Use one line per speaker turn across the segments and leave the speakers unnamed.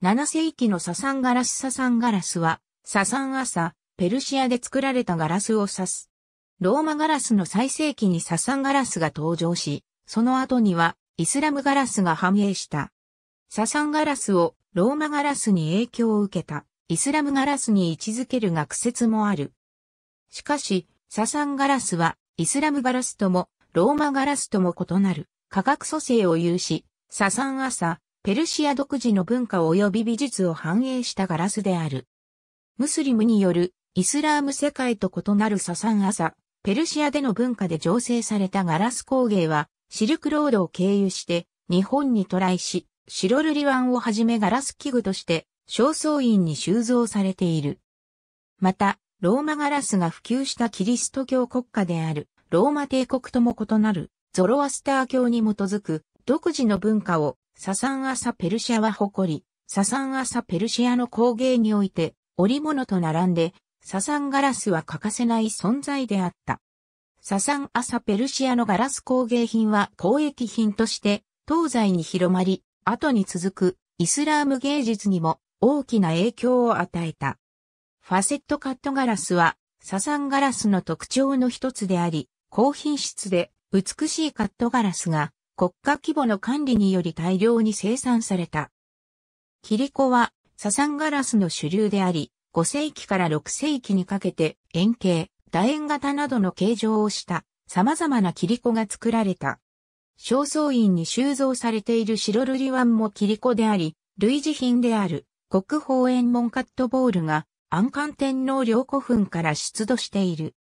7世紀のササンガラスササンガラスは、ササン朝、ペルシアで作られたガラスを指す。ローマガラスの最盛期にササンガラスが登場し、その後にはイスラムガラスが繁栄した。ササンガラスをローマガラスに影響を受けたイスラムガラスに位置づける学説もある。しかし、ササンガラスはイスラムガラスともローマガラスとも異なる価格組成を有し、ササンサ、ペルシア独自の文化及び美術を反映したガラスである。ムスリムによるイスラーム世界と異なるササン朝、ペルシアでの文化で醸成されたガラス工芸はシルクロードを経由して日本に渡来し、シロルリワンをはじめガラス器具として正倉院に収蔵されている。また、ローマガラスが普及したキリスト教国家であるローマ帝国とも異なるゾロアスター教に基づく独自の文化をササンアサペルシアは誇り、ササンアサペルシアの工芸において、織物と並んで、ササンガラスは欠かせない存在であった。ササンアサペルシアのガラス工芸品は交易品として、東西に広まり、後に続くイスラーム芸術にも大きな影響を与えた。ファセットカットガラスは、ササンガラスの特徴の一つであり、高品質で美しいカットガラスが国家規模の管理により大量に生産された。キリコはササンガラスの主流であり、5世紀から6世紀にかけて円形、楕円型などの形状をした様々なキリコが作られた。正倉院に収蔵されている白瑠璃湾もキリコであり、類似品である国宝円門カットボールが安官天皇陵古墳から出土している。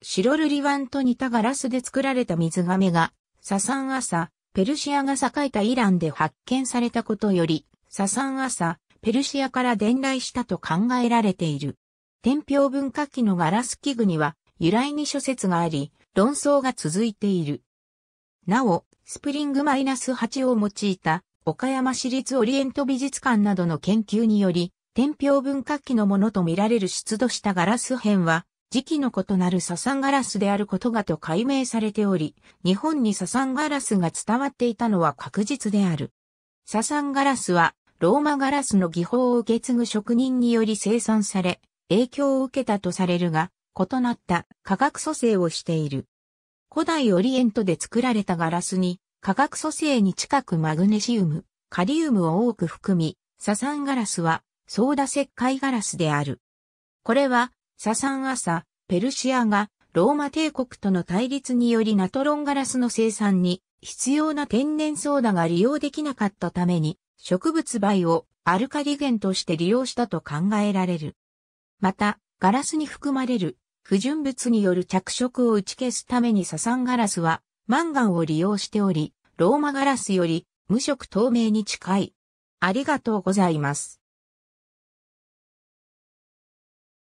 白瑠璃湾と似たガラスで作られた水亀がササン朝、ペルシアが栄えたイランで発見されたことより、ササン朝、ペルシアから伝来したと考えられている。天平文化期のガラス器具には由来に諸説があり、論争が続いている。なお、スプリングマイナス8を用いた岡山市立オリエント美術館などの研究により、天平文化期のものとみられる出土したガラス片は、時期の異なるササンガラスであることがと解明されており、日本にササンガラスが伝わっていたのは確実である。ササンガラスは、ローマガラスの技法を受け継ぐ職人により生産され、影響を受けたとされるが、異なった化学組成をしている。古代オリエントで作られたガラスに、化学組成に近くマグネシウム、カリウムを多く含み、ササンガラスは、ソーダ石灰ガラスである。これは、ササン朝、ペルシアがローマ帝国との対立によりナトロンガラスの生産に必要な天然ソーダが利用できなかったために植物灰をアルカリ源として利用したと考えられる。また、ガラスに含まれる不純物による着色を打ち消すためにササンガラスはマンガンを利用しており、ローマガラスより無色透明に近い。ありがとうございます。